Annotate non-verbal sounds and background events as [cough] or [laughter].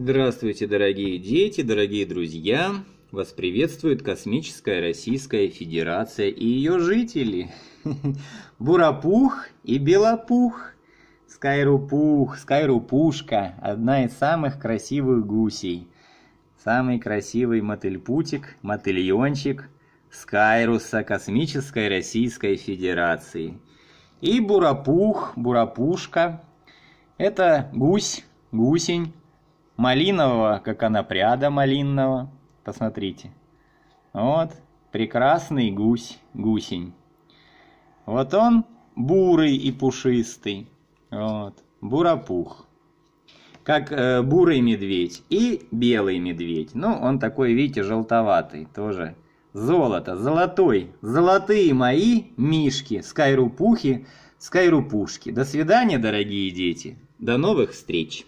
Здравствуйте, дорогие дети, дорогие друзья! Вас приветствует Космическая Российская Федерация и ее жители. [laughs] Бурапух и Белопух. Скайрупух, Скайрупушка, одна из самых красивых гусей. Самый красивый мотыльпутик, мотыльончик Скайруса Космической Российской Федерации. И Бурапух, Бурапушка. Это гусь, гусень, малинового, как она пряда малинного. Посмотрите. Вот, прекрасный гусь, гусень. Вот он бурый и пушистый. Вот, буропух. Как э, бурый медведь и белый медведь. Ну, он такой, видите, желтоватый тоже. Золото, золотой, золотые мои мишки, скайрупухи, скайрупушки. До свидания, дорогие дети. До новых встреч.